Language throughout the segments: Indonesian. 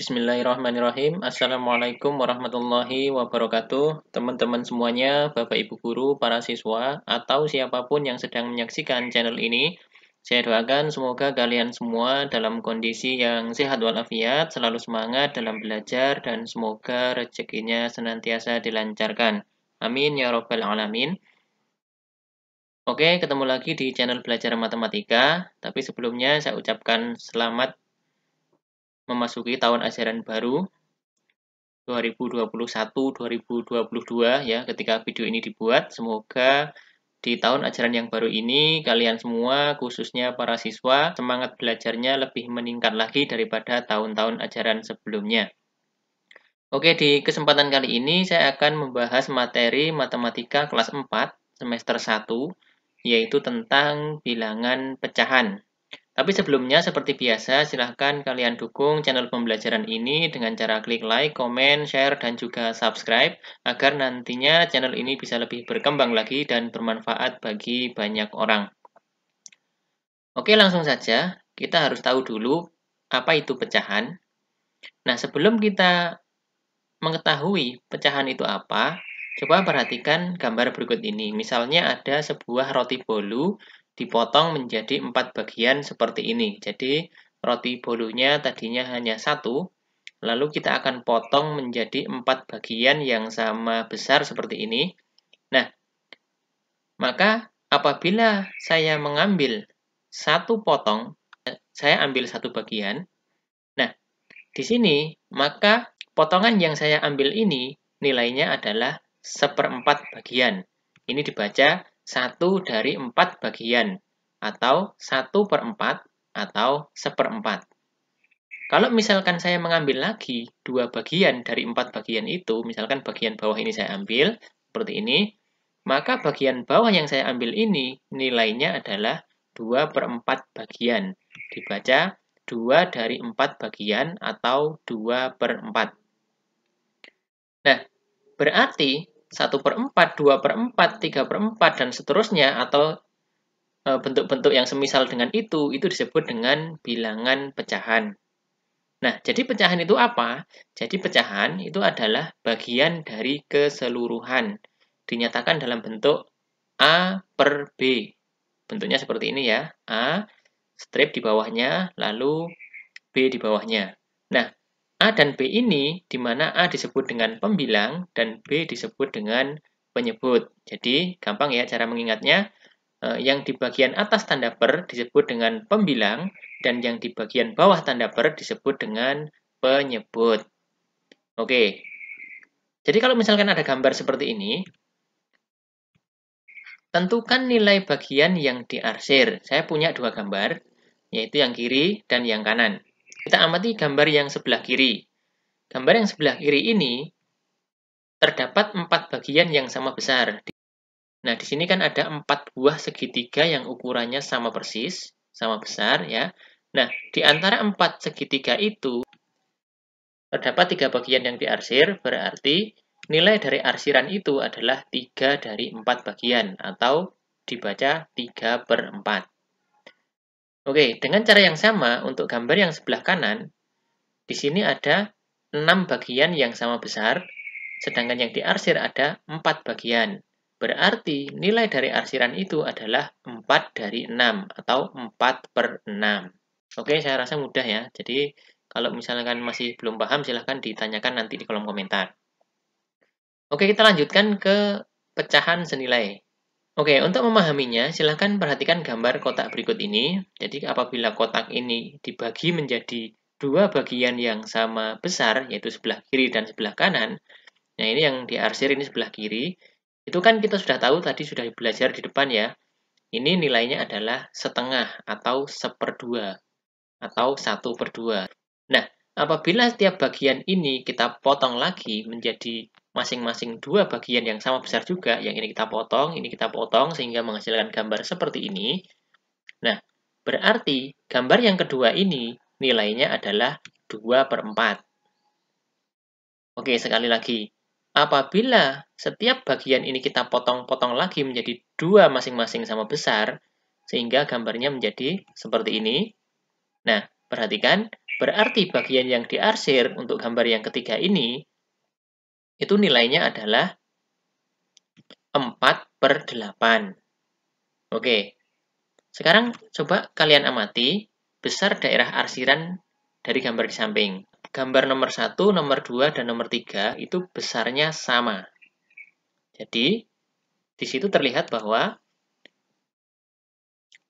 Bismillahirrahmanirrahim. Assalamualaikum warahmatullahi wabarakatuh. Teman-teman semuanya, Bapak Ibu guru, para siswa, atau siapapun yang sedang menyaksikan channel ini, saya doakan semoga kalian semua dalam kondisi yang sehat walafiat, selalu semangat dalam belajar, dan semoga rezekinya senantiasa dilancarkan. Amin ya robbal alamin. Oke, ketemu lagi di channel Belajar Matematika. Tapi sebelumnya saya ucapkan selamat memasuki tahun ajaran baru 2021-2022 ya ketika video ini dibuat. Semoga di tahun ajaran yang baru ini kalian semua khususnya para siswa semangat belajarnya lebih meningkat lagi daripada tahun-tahun ajaran sebelumnya. Oke, di kesempatan kali ini saya akan membahas materi matematika kelas 4 semester 1 yaitu tentang bilangan pecahan. Tapi sebelumnya, seperti biasa, silahkan kalian dukung channel pembelajaran ini dengan cara klik like, komen, share, dan juga subscribe, agar nantinya channel ini bisa lebih berkembang lagi dan bermanfaat bagi banyak orang. Oke, langsung saja, kita harus tahu dulu apa itu pecahan. Nah, sebelum kita mengetahui pecahan itu apa, coba perhatikan gambar berikut ini. Misalnya ada sebuah roti bolu dipotong menjadi empat bagian seperti ini. Jadi roti bolunya tadinya hanya satu, lalu kita akan potong menjadi empat bagian yang sama besar seperti ini. Nah, maka apabila saya mengambil satu potong, saya ambil satu bagian. Nah, di sini maka potongan yang saya ambil ini nilainya adalah seperempat bagian. Ini dibaca satu dari empat bagian atau satu per empat atau seperempat. Kalau misalkan saya mengambil lagi dua bagian dari empat bagian itu, misalkan bagian bawah ini saya ambil, seperti ini, maka bagian bawah yang saya ambil ini nilainya adalah 2 per 4 bagian. Dibaca 2 dari 4 bagian atau 2 per 4. Nah, berarti 1 per 4, 2 per 4, 3 per 4, dan seterusnya, atau eh, bentuk-bentuk yang semisal dengan itu, itu disebut dengan bilangan pecahan. Nah, jadi pecahan itu apa? Jadi pecahan itu adalah bagian dari keseluruhan. Dinyatakan dalam bentuk A per B. Bentuknya seperti ini ya. A, strip di bawahnya, lalu B di bawahnya. Nah, A dan B ini, di mana A disebut dengan pembilang dan B disebut dengan penyebut. Jadi, gampang ya cara mengingatnya. E, yang di bagian atas tanda per disebut dengan pembilang, dan yang di bagian bawah tanda per disebut dengan penyebut. Oke, jadi kalau misalkan ada gambar seperti ini, tentukan nilai bagian yang diarsir. Saya punya dua gambar, yaitu yang kiri dan yang kanan. Kita amati gambar yang sebelah kiri. Gambar yang sebelah kiri ini terdapat empat bagian yang sama besar. Nah, di sini kan ada empat buah segitiga yang ukurannya sama persis, sama besar ya. Nah, di antara empat segitiga itu terdapat tiga bagian yang diarsir, berarti nilai dari arsiran itu adalah tiga dari empat bagian atau dibaca tiga per empat. Oke, dengan cara yang sama untuk gambar yang sebelah kanan, di sini ada 6 bagian yang sama besar, sedangkan yang diarsir ada 4 bagian. Berarti nilai dari arsiran itu adalah 4 dari 6 atau 4 per 6. Oke, saya rasa mudah ya. Jadi kalau misalkan masih belum paham, silahkan ditanyakan nanti di kolom komentar. Oke, kita lanjutkan ke pecahan senilai. Oke, untuk memahaminya, silahkan perhatikan gambar kotak berikut ini. Jadi, apabila kotak ini dibagi menjadi dua bagian yang sama besar, yaitu sebelah kiri dan sebelah kanan, nah ini yang diarsir ini sebelah kiri, itu kan kita sudah tahu tadi sudah belajar di depan ya, ini nilainya adalah setengah atau seperdua, atau satu per dua. Nah, apabila setiap bagian ini kita potong lagi menjadi masing-masing dua bagian yang sama besar juga, yang ini kita potong, ini kita potong, sehingga menghasilkan gambar seperti ini. Nah, berarti gambar yang kedua ini nilainya adalah 2 per 4. Oke, sekali lagi. Apabila setiap bagian ini kita potong-potong lagi menjadi dua masing-masing sama besar, sehingga gambarnya menjadi seperti ini. Nah, perhatikan, berarti bagian yang diarsir untuk gambar yang ketiga ini itu nilainya adalah 4 per 8. Oke, sekarang coba kalian amati besar daerah arsiran dari gambar di samping. Gambar nomor 1, nomor 2, dan nomor 3 itu besarnya sama. Jadi, di situ terlihat bahwa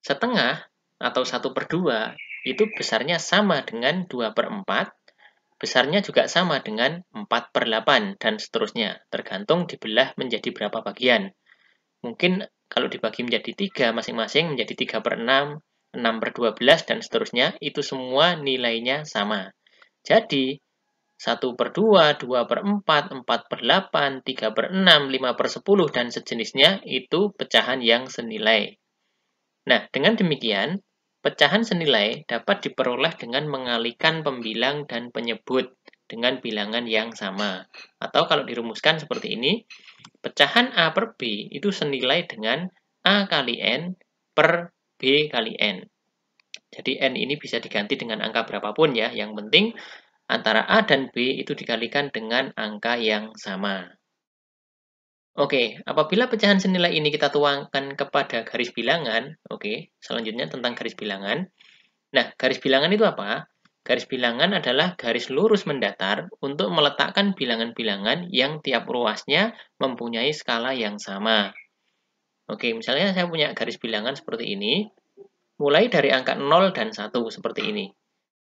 setengah atau 1 per 2 itu besarnya sama dengan 2 per 4, Besarnya juga sama dengan 4 per 8 dan seterusnya, tergantung dibelah menjadi berapa bagian. Mungkin kalau dibagi menjadi 3 masing-masing menjadi 3 per 6, 6 per 12, dan seterusnya, itu semua nilainya sama. Jadi, 1 per 2, 2 per 4, 4 per 8, 3 per 6, 5 per 10, dan sejenisnya itu pecahan yang senilai. Nah, dengan demikian, Pecahan senilai dapat diperoleh dengan mengalihkan pembilang dan penyebut dengan bilangan yang sama. Atau kalau dirumuskan seperti ini, pecahan A per B itu senilai dengan A kali N per B kali N. Jadi N ini bisa diganti dengan angka berapapun ya, yang penting antara A dan B itu dikalikan dengan angka yang sama. Oke, apabila pecahan senilai ini kita tuangkan kepada garis bilangan, oke, selanjutnya tentang garis bilangan. Nah, garis bilangan itu apa? Garis bilangan adalah garis lurus mendatar untuk meletakkan bilangan-bilangan yang tiap ruasnya mempunyai skala yang sama. Oke, misalnya saya punya garis bilangan seperti ini, mulai dari angka 0 dan 1 seperti ini.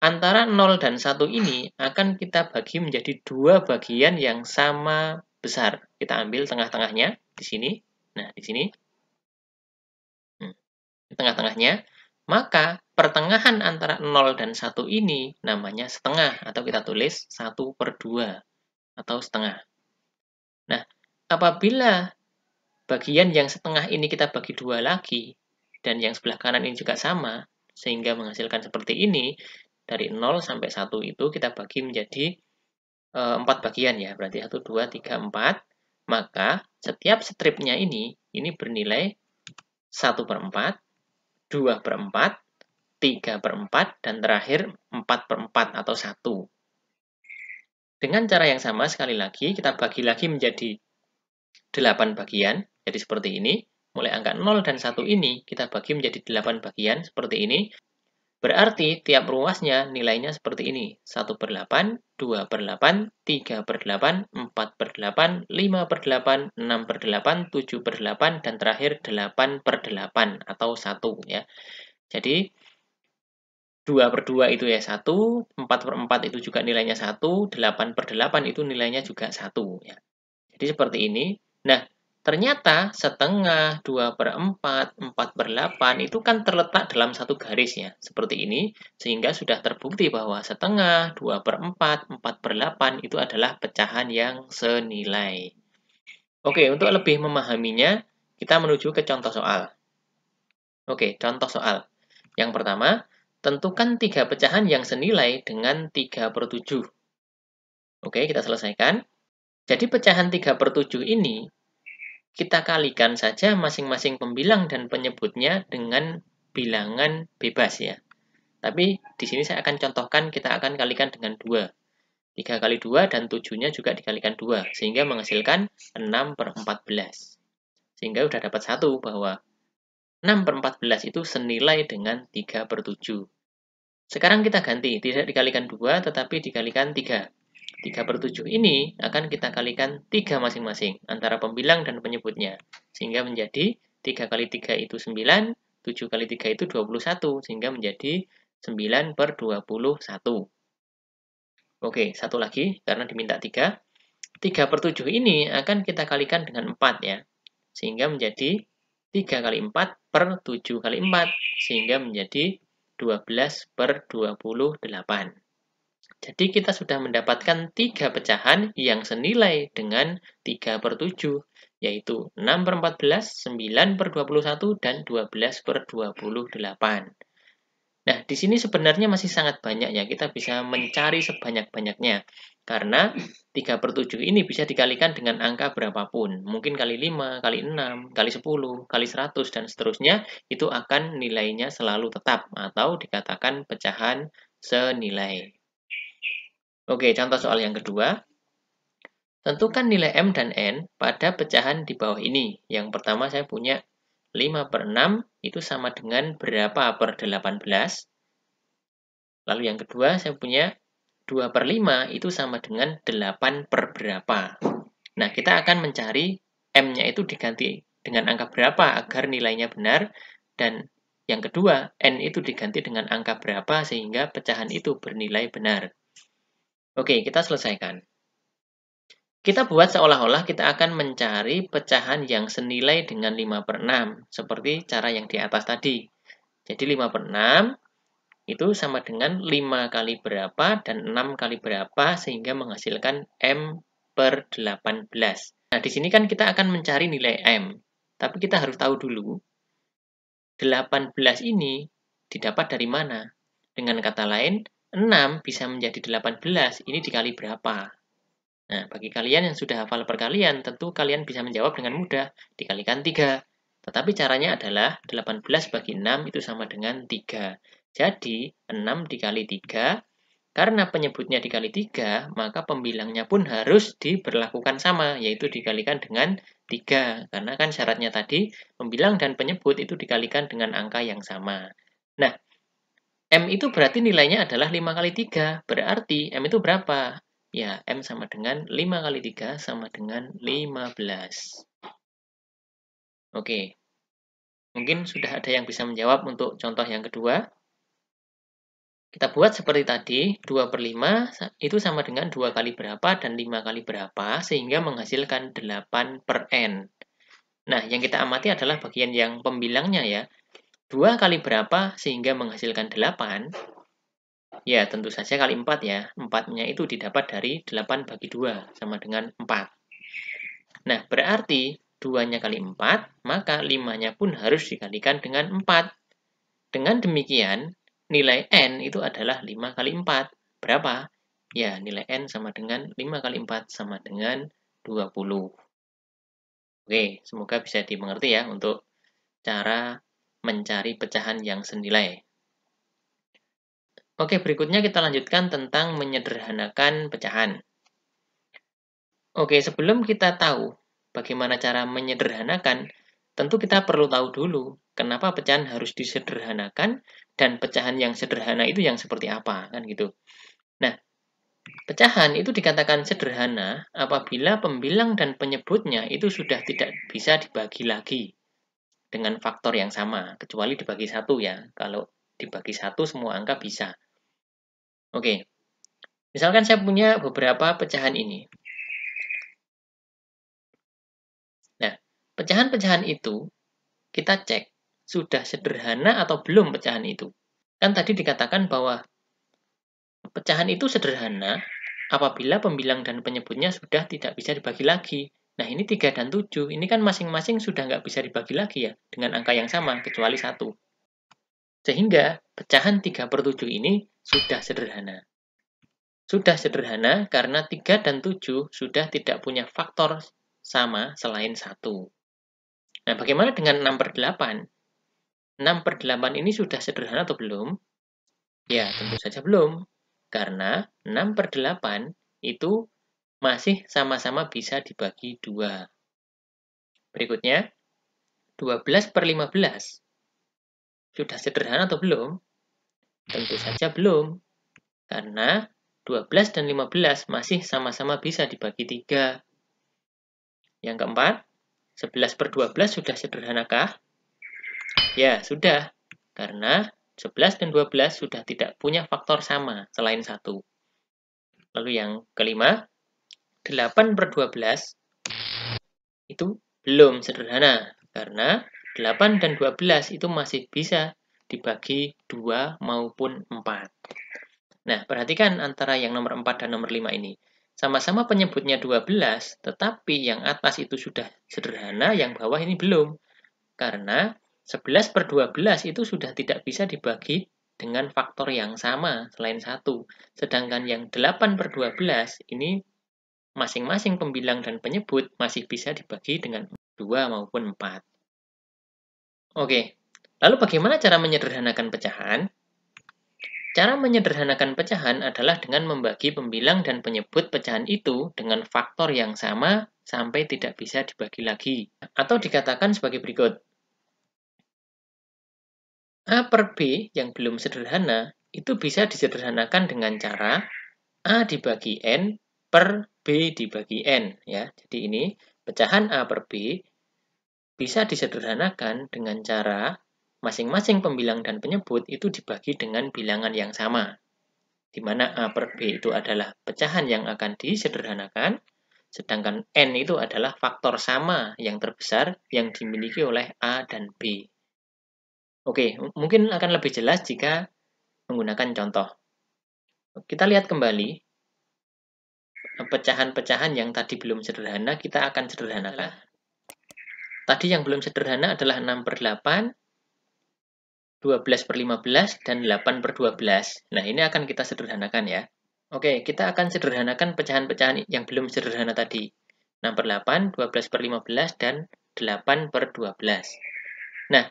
Antara 0 dan 1 ini akan kita bagi menjadi dua bagian yang sama besar. Kita ambil tengah-tengahnya di sini. Nah, di sini. Hmm. tengah-tengahnya. Maka pertengahan antara 0 dan 1 ini namanya setengah. Atau kita tulis 1 per 2. Atau setengah. Nah, apabila bagian yang setengah ini kita bagi dua lagi, dan yang sebelah kanan ini juga sama, sehingga menghasilkan seperti ini, dari 0 sampai 1 itu kita bagi menjadi e, eh, 4 bagian ya, berarti 1, 2, 3, 4 maka setiap stripnya ini, ini bernilai 1 per 4, 2 per 4, 3 per 4, dan terakhir 4 per 4 atau 1. Dengan cara yang sama, sekali lagi, kita bagi lagi menjadi 8 bagian, jadi seperti ini. Mulai angka 0 dan 1 ini, kita bagi menjadi 8 bagian, seperti ini. Berarti tiap ruasnya nilainya seperti ini. 1 per 8, 2 per 8, 3 per 8, 4 per 8, 5 per 8, 6 per 8, 7 per 8, dan terakhir 8 per 8 atau 1 ya. Jadi 2 per 2 itu ya 1, 4 per 4 itu juga nilainya 1, 8 per 8 itu nilainya juga 1 ya. Jadi seperti ini. Nah, Ternyata setengah, 2 per 4, 4 per 8 itu kan terletak dalam satu garis ya, seperti ini, sehingga sudah terbukti bahwa setengah, 2 per 4, 4 per 8 itu adalah pecahan yang senilai. Oke, untuk lebih memahaminya, kita menuju ke contoh soal. Oke, contoh soal. Yang pertama, tentukan tiga pecahan yang senilai dengan 3 per 7. Oke, kita selesaikan. Jadi pecahan 3 per 7 ini kita kalikan saja masing-masing pembilang dan penyebutnya dengan bilangan bebas ya. Tapi di sini saya akan contohkan kita akan kalikan dengan 2. 3 kali 2 dan 7-nya juga dikalikan 2, sehingga menghasilkan 6 per 14. Sehingga sudah dapat 1 bahwa 6 per 14 itu senilai dengan 3 per 7. Sekarang kita ganti, tidak dikalikan 2 tetapi dikalikan 3. 3 per 7 ini akan kita kalikan 3 masing-masing antara pembilang dan penyebutnya. Sehingga menjadi 3 kali 3 itu 9, 7 kali 3 itu 21, sehingga menjadi 9 per 21. Oke, satu lagi karena diminta 3. 3 per 7 ini akan kita kalikan dengan 4 ya. Sehingga menjadi 3 kali 4 per 7 kali 4, sehingga menjadi 12 per 28. Jadi kita sudah mendapatkan tiga pecahan yang senilai dengan 3 per 7, yaitu 6 per 14, 9 per 21, dan 12 per 28. Nah, di sini sebenarnya masih sangat banyak ya. Kita bisa mencari sebanyak-banyaknya. Karena 3 per 7 ini bisa dikalikan dengan angka berapapun. Mungkin kali 5, kali 6, kali 10, kali 100, dan seterusnya. Itu akan nilainya selalu tetap atau dikatakan pecahan senilai. Oke, contoh soal yang kedua. Tentukan nilai M dan N pada pecahan di bawah ini. Yang pertama saya punya 5 per 6 itu sama dengan berapa per 18. Lalu yang kedua saya punya 2 per 5 itu sama dengan 8 per berapa. Nah, kita akan mencari M-nya itu diganti dengan angka berapa agar nilainya benar. Dan yang kedua, N itu diganti dengan angka berapa sehingga pecahan itu bernilai benar. Oke, kita selesaikan. Kita buat seolah-olah kita akan mencari pecahan yang senilai dengan 5 per 6, seperti cara yang di atas tadi. Jadi 5 per 6 itu sama dengan 5 kali berapa dan 6 kali berapa sehingga menghasilkan M per 18. Nah, di sini kan kita akan mencari nilai M. Tapi kita harus tahu dulu, 18 ini didapat dari mana? Dengan kata lain, 6 bisa menjadi 18. Ini dikali berapa? Nah, bagi kalian yang sudah hafal perkalian, tentu kalian bisa menjawab dengan mudah, dikalikan 3. Tetapi caranya adalah 18 bagi 6 itu sama dengan 3. Jadi, 6 dikali 3, karena penyebutnya dikali 3, maka pembilangnya pun harus diberlakukan sama, yaitu dikalikan dengan 3. Karena kan syaratnya tadi, pembilang dan penyebut itu dikalikan dengan angka yang sama. Nah, M itu berarti nilainya adalah 5 kali 3. Berarti M itu berapa? Ya, M sama dengan 5 kali 3 sama dengan 15. Oke. Mungkin sudah ada yang bisa menjawab untuk contoh yang kedua. Kita buat seperti tadi, 2 per 5 itu sama dengan 2 kali berapa dan 5 kali berapa, sehingga menghasilkan 8 per N. Nah, yang kita amati adalah bagian yang pembilangnya ya. 2 kali berapa sehingga menghasilkan 8? Ya, tentu saja kali 4 ya. 4-nya itu didapat dari 8 bagi 2, sama dengan 4. Nah, berarti 2-nya kali 4, maka 5-nya pun harus dikalikan dengan 4. Dengan demikian, nilai N itu adalah 5 kali 4. Berapa? Ya, nilai N sama dengan 5 kali 4 sama dengan 20. Oke, semoga bisa dimengerti ya untuk cara mencari pecahan yang senilai. Oke, berikutnya kita lanjutkan tentang menyederhanakan pecahan. Oke, sebelum kita tahu bagaimana cara menyederhanakan, tentu kita perlu tahu dulu kenapa pecahan harus disederhanakan dan pecahan yang sederhana itu yang seperti apa, kan gitu. Nah, pecahan itu dikatakan sederhana apabila pembilang dan penyebutnya itu sudah tidak bisa dibagi lagi dengan faktor yang sama, kecuali dibagi satu ya. Kalau dibagi satu semua angka bisa. Oke, misalkan saya punya beberapa pecahan ini. Nah, pecahan-pecahan itu kita cek sudah sederhana atau belum pecahan itu. Kan tadi dikatakan bahwa pecahan itu sederhana apabila pembilang dan penyebutnya sudah tidak bisa dibagi lagi. Nah, ini 3 dan 7, ini kan masing-masing sudah nggak bisa dibagi lagi ya, dengan angka yang sama, kecuali 1. Sehingga, pecahan 3 per 7 ini sudah sederhana. Sudah sederhana karena 3 dan 7 sudah tidak punya faktor sama selain 1. Nah, bagaimana dengan 6 per 8? 6 per 8 ini sudah sederhana atau belum? Ya, tentu saja belum. Karena 6 per 8 itu masih sama-sama bisa dibagi dua. Berikutnya, 12 per 15. Sudah sederhana atau belum? Tentu saja belum, karena 12 dan 15 masih sama-sama bisa dibagi tiga. Yang keempat, 11 per 12 sudah sederhanakah? Ya, sudah. Karena 11 dan 12 sudah tidak punya faktor sama selain satu. Lalu yang kelima, 8 per 12 itu belum sederhana karena 8 dan 12 itu masih bisa dibagi 2 maupun 4. Nah, perhatikan antara yang nomor 4 dan nomor 5 ini. Sama-sama penyebutnya 12, tetapi yang atas itu sudah sederhana, yang bawah ini belum. Karena 11 per 12 itu sudah tidak bisa dibagi dengan faktor yang sama selain satu. Sedangkan yang 8 per 12 ini masing-masing pembilang dan penyebut masih bisa dibagi dengan 2 maupun 4. Oke, lalu bagaimana cara menyederhanakan pecahan? Cara menyederhanakan pecahan adalah dengan membagi pembilang dan penyebut pecahan itu dengan faktor yang sama sampai tidak bisa dibagi lagi. Atau dikatakan sebagai berikut. A per B yang belum sederhana itu bisa disederhanakan dengan cara A dibagi N per B dibagi N. ya. Jadi ini pecahan A per B bisa disederhanakan dengan cara masing-masing pembilang dan penyebut itu dibagi dengan bilangan yang sama. Di mana A per B itu adalah pecahan yang akan disederhanakan, sedangkan N itu adalah faktor sama yang terbesar yang dimiliki oleh A dan B. Oke, mungkin akan lebih jelas jika menggunakan contoh. Kita lihat kembali pecahan-pecahan yang tadi belum sederhana, kita akan sederhanakan. Tadi yang belum sederhana adalah 6 per 8, 12 per 15, dan 8 per 12. Nah, ini akan kita sederhanakan ya. Oke, kita akan sederhanakan pecahan-pecahan yang belum sederhana tadi. 6 per 8, 12 per 15, dan 8 per 12. Nah,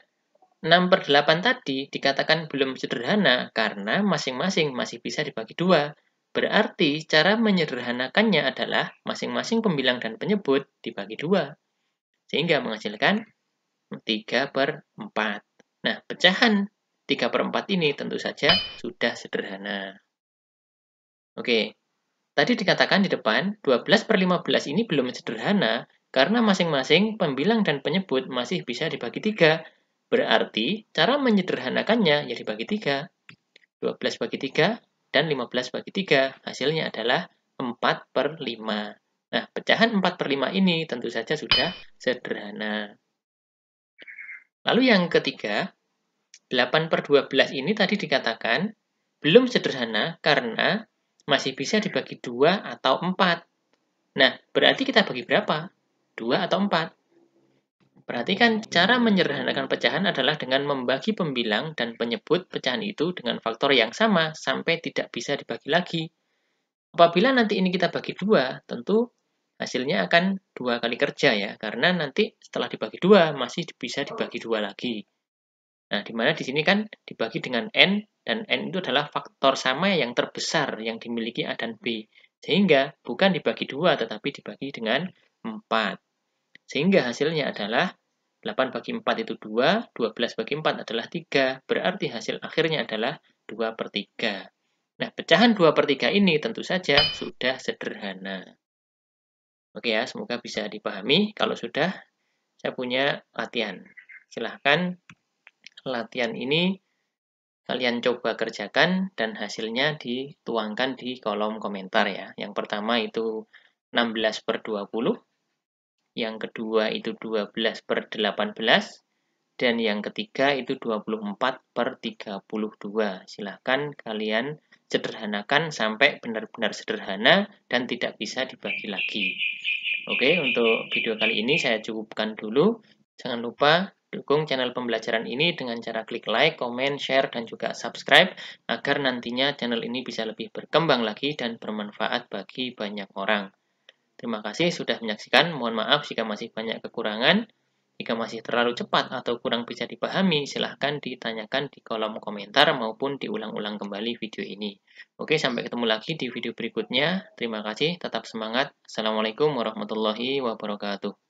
6 per 8 tadi dikatakan belum sederhana karena masing-masing masih bisa dibagi dua Berarti cara menyederhanakannya adalah masing-masing pembilang dan penyebut dibagi dua, sehingga menghasilkan 3 per 4. Nah, pecahan 3 per 4 ini tentu saja sudah sederhana. Oke, tadi dikatakan di depan, 12 per 15 ini belum sederhana karena masing-masing pembilang dan penyebut masih bisa dibagi tiga. Berarti, cara menyederhanakannya ya dibagi 3. 12 bagi 3 dan 15 bagi 3 hasilnya adalah 4 per 5. Nah, pecahan 4 per 5 ini tentu saja sudah sederhana. Lalu yang ketiga, 8 per 12 ini tadi dikatakan belum sederhana karena masih bisa dibagi 2 atau 4. Nah, berarti kita bagi berapa? 2 atau 4? Perhatikan cara menyederhanakan pecahan adalah dengan membagi pembilang dan penyebut pecahan itu dengan faktor yang sama sampai tidak bisa dibagi lagi. Apabila nanti ini kita bagi dua, tentu hasilnya akan dua kali kerja ya, karena nanti setelah dibagi dua masih bisa dibagi dua lagi. Nah, di mana di sini kan dibagi dengan n, dan n itu adalah faktor sama yang terbesar yang dimiliki a dan b, sehingga bukan dibagi dua tetapi dibagi dengan empat. Sehingga hasilnya adalah 8 bagi 4 itu 2, 12 bagi 4 adalah 3, berarti hasil akhirnya adalah 2 per 3. Nah, pecahan 2 per 3 ini tentu saja sudah sederhana. Oke ya, semoga bisa dipahami. Kalau sudah, saya punya latihan. Silahkan latihan ini kalian coba kerjakan dan hasilnya dituangkan di kolom komentar ya. Yang pertama itu 16 per 20, yang kedua itu 12 per 18, dan yang ketiga itu 24 per 32. Silahkan kalian sederhanakan sampai benar-benar sederhana dan tidak bisa dibagi lagi. Oke, untuk video kali ini saya cukupkan dulu. Jangan lupa dukung channel pembelajaran ini dengan cara klik like, komen, share, dan juga subscribe agar nantinya channel ini bisa lebih berkembang lagi dan bermanfaat bagi banyak orang. Terima kasih sudah menyaksikan. Mohon maaf jika masih banyak kekurangan. Jika masih terlalu cepat atau kurang bisa dipahami, silahkan ditanyakan di kolom komentar maupun diulang-ulang kembali video ini. Oke, sampai ketemu lagi di video berikutnya. Terima kasih, tetap semangat. Assalamualaikum warahmatullahi wabarakatuh.